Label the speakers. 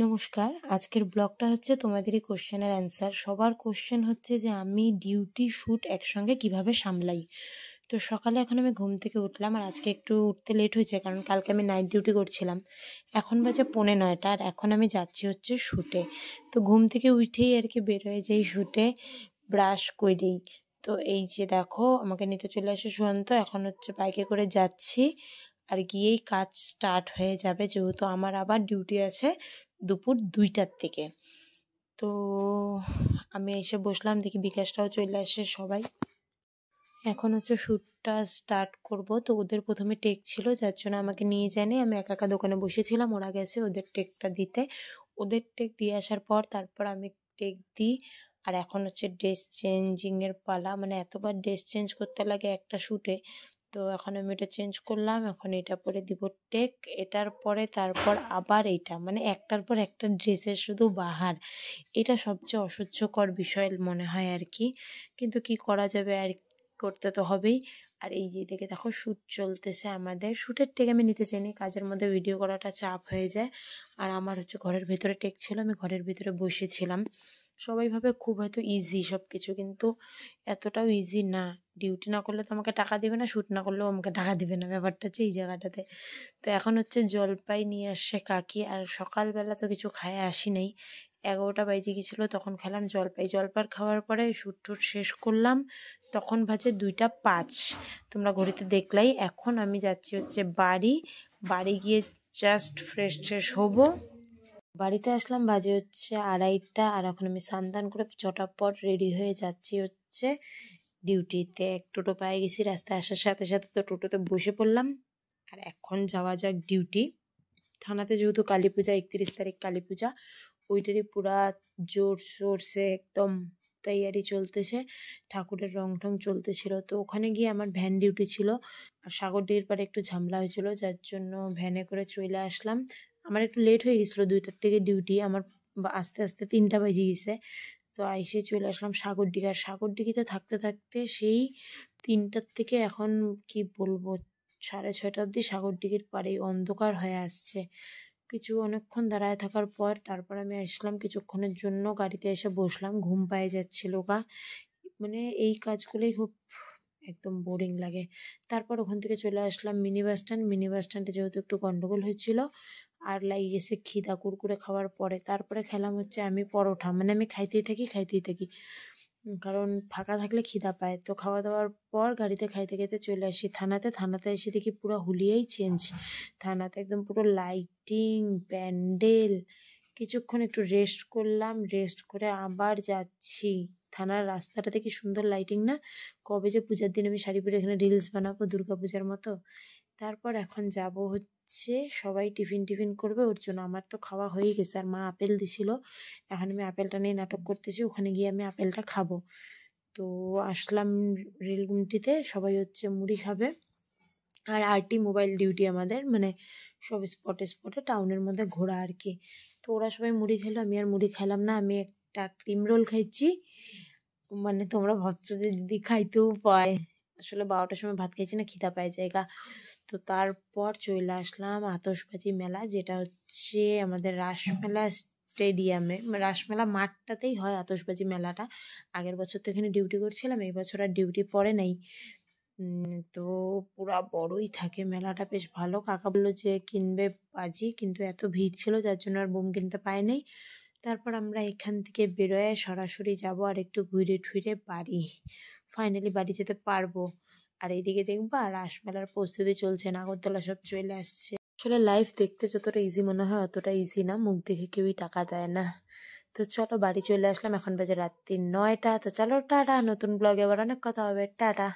Speaker 1: নমস্কার আজকের ব্লগটা হচ্ছে তোমাদেরই কোশ্চেনের অ্যান্সার সবার কোশ্চেন হচ্ছে যে আমি ডিউটি শ্যুট একসঙ্গে কিভাবে সামলাই তো সকালে এখন আমি ঘুম থেকে উঠলাম আর আজকে একটু উঠতে লেট হয়েছে কারণ কালকে আমি নাইট ডিউটি করছিলাম এখন বাজে পৌনে নয়টা আর এখন আমি যাচ্ছি হচ্ছে শ্যুটে তো ঘুম থেকে উঠেই আর কি বের হয়ে যাই শ্যুটে ব্রাশ করেই তো এই যে দেখো আমাকে নিতে চলে আসে সুয়ান্ত এখন হচ্ছে বাইকে করে যাচ্ছি আর গিয়েই কাজ স্টার্ট হয়ে যাবে যেহেতু আমার আবার ডিউটি আছে দুপুর দুইটার থেকে তো আমি এসে বসলাম দেখি বিকাশটাও চলে আসে সবাই এখন হচ্ছে শ্যুটটা স্টার্ট করব তো ওদের প্রথমে টেক ছিল যার জন্য আমাকে নিয়ে যায়নি আমি একা একা দোকানে বসেছিলাম ওরা গেছে ওদের টেকটা দিতে ওদের টেক দিয়ে আসার পর তারপর আমি টেক দিই আর এখন হচ্ছে ড্রেস চেঞ্জিংয়ের পালা মানে এতবার ড্রেস চেঞ্জ করতে লাগে একটা শ্যুটে তো এখন আমি এটা চেঞ্জ করলাম এখন এটা পরে দিব টেক এটার পরে তারপর আবার এটা মানে একটার পর একটা ড্রেসের শুধু বাহার এটা সবচেয়ে অসহ্যকর বিষয় মনে হয় আর কি কিন্তু কি করা যাবে আর করতে তো হবেই আর এই যে দেখে দেখো শ্যুট চলতেছে আমাদের শ্যুটের টেক আমি নিতে চাইনি কাজের মধ্যে ভিডিও করাটা চাপ হয়ে যায় আর আমার হচ্ছে ঘরের ভিতরে টেক ছিল আমি ঘরের ভিতরে বসেছিলাম সবাই ভাবে খুব হয়তো ইজি সব কিছু কিন্তু এতটাও ইজি না ডিউটি না করলে তো আমাকে টাকা দেবে না শ্যুট না করলেও আমাকে টাকা দেবে না ব্যাপারটা হচ্ছে এই জায়গাটাতে তো এখন হচ্ছে জলপাই নিয়ে আসছে কাকি আর সকালবেলা তো কিছু খায় আসি নাই এগারোটা বাজে গেছিলো তখন খেলাম জলপাই জলপাই খাওয়ার পরে শ্যুট টুট শেষ করলাম তখন বাজে দুইটা পাঁচ তোমরা ঘড়িতে দেখলাই এখন আমি যাচ্ছি হচ্ছে বাড়ি বাড়ি গিয়ে জাস্ট ফ্রেশ ট্রেশ হবো বাড়িতে আসলাম বাজে হচ্ছে আড়াইটা আর এখন আমি সান্তান করে ছটার পর রেডি হয়ে যাচ্ছি হচ্ছে ডিউটিতে এক টোটো পায়ে গেছি রাস্তায় আসার সাথে সাথে তো টোটোতে বসে পড়লাম আর এখন যাওয়া যাক ডিউটি থানাতে যেহেতু কালী পূজা একত্রিশ তারিখ কালী পূজা ওইটারই পুরা জোর সোরসে একদম তৈয়ারি চলতেছে ঠাকুরের রং ঠং চলতেছিল তো ওখানে গিয়ে আমার ভ্যান ডিউটি ছিল আর সাগর ডিউর পরে একটু ঝামেলা হয়েছিল যার জন্য ভ্যানে করে চলে আসলাম আমার একটু লেট হয়ে গেছিলো দুইটার থেকে ডিউটি আমার আস্তে আস্তে তিনটা বাজে গেছে তো আইসে চলে আসলাম সাগরডিঘা সাগরডিঘিতে থাকতে থাকতে সেই তিনটার থেকে এখন কি বলবো সাড়ে ছয়টা অবধি সাগরডিঘির পাড়ে অন্ধকার হয়ে আসছে কিছু অনেকক্ষণ দাঁড়ায় থাকার পর তারপর আমি আসলাম কিছুক্ষণের জন্য গাড়িতে এসে বসলাম ঘুম পায়ে যাচ্ছিল গা মানে এই কাজগুলোই খুব একদম বোরিং লাগে তারপর ওখান থেকে চলে আসলাম mini bus stand mini bus স্ট্যান্ডে যেহেতু একটু গন্ডগোল হয়েছিল আর লাগিয়ে এসে খিদা কুরকুরে খাওয়ার পরে তারপরে খেলাম হচ্ছে আমি পরোঠা মানে আমি খাইতেই থাকি খাইতেই থাকি কারণ ফাঁকা থাকলে খিদা পায় তো খাওয়া দাওয়ার পর গাড়িতে খাইতে খাইতে চলে আসি থানাতে থানাতে এসে দেখি পুরো হুলিয়াই চেঞ্জ থানাতে একদম পুরো লাইটিং প্যান্ডেল কিছুক্ষণ একটু রেস্ট করলাম রেস্ট করে আবার যাচ্ছি থানার রাস্তাটাতে কি সুন্দর লাইটিং না কবে যে পূজার দিন আমি শাড়ি পরে এখানে রিলস বানাবো দুর্গা পূজার মতো তারপর এখন যাব হচ্ছে সবাই টিফিন টিফিন করবে ওর জন্য আমার তো খাওয়া হয়ে গেছে আর মা আপেল দিছিল এখন আমি আপেলটা নিয়ে নাটক করতেছি ওখানে গিয়ে আমি আপেলটা খাবো তো আসলাম রেলগুমটিতে সবাই হচ্ছে মুড়ি খাবে আর আরটি মোবাইল ডিউটি আমাদের মানে সব স্পটে স্পটে টাউনের মধ্যে ঘোরা আর কি তো ওরা সবাই মুড়ি খেলো আমি আর মুড়ি খেলাম না আমি একটা ক্রিম রোল খাইছি মানে তোমরা ভাবছো যে দিদি খাইতেও পায় আসলে বারোটার সময় ভাত খেয়েছি না খিদা পায় জায়গা তো তারপর চলে আসলাম আতসবাজি মেলা যেটা হচ্ছে আমাদের রাসমেলা স্টেডিয়ামে মানে রাসমেলা মাঠটাতেই হয় আতসবাজি মেলাটা আগের বছর তো এখানে ডিউটি করছিলাম এই বছর আর ডিউটি পড়ে নাই তো পুরা বড়ই থাকে মেলাটা বেশ ভালো কাকা বললো যে কিনবে বাজি কিন্তু এত ভিড় ছিল যার জন্য আর বোম কিনতে পায় নাই তারপর আমরা এখান থেকে বেরোয় সরাসরি যাব আর একটু ঘুরে ঠুরে বাড়ি ফাইনালি বাড়ি যেতে পারবো আর এইদিকে আর রাসমেলার প্রস্তুতি চলছে নাগরদোলা সব চলে আসছে আসলে লাইফ দেখতে যতটা ইজি মনে হয় অতটা ইজি না মুখ দেখে কেউই টাকা দেয় না তো চলো বাড়ি চলে আসলাম এখন বাজে রাত্রি নয়টা তো চলো টাটা নতুন ব্লগে আবার অনেক কথা হবে টাটা